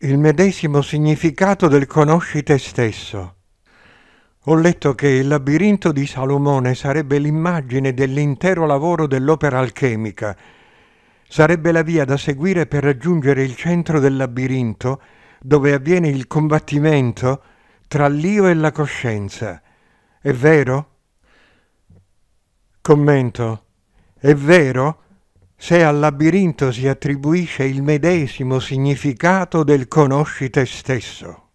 il medesimo significato del conosci te stesso. Ho letto che il labirinto di Salomone sarebbe l'immagine dell'intero lavoro dell'opera alchemica, sarebbe la via da seguire per raggiungere il centro del labirinto dove avviene il combattimento tra l'io e la coscienza. È vero? Commento. È vero? se al labirinto si attribuisce il medesimo significato del conosci te stesso.